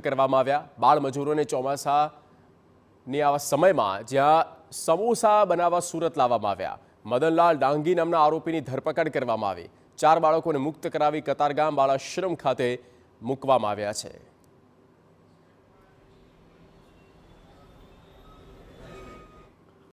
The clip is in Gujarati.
કરવામાં આવ્યા બાળમજૂરોને મજૂરોને ચોમાસાની આવા સમયમાં જ્યાં સમોસા બનાવવા સુરત લાવવામાં આવ્યા મદનલાલ ડાંગી નામના આરોપીની ધરપકડ કરવામાં આવી ચાર બાળકોને મુક્ત કરાવી કતારગામ બાળાશ્રમ ખાતે મૂકવામાં આવ્યા છે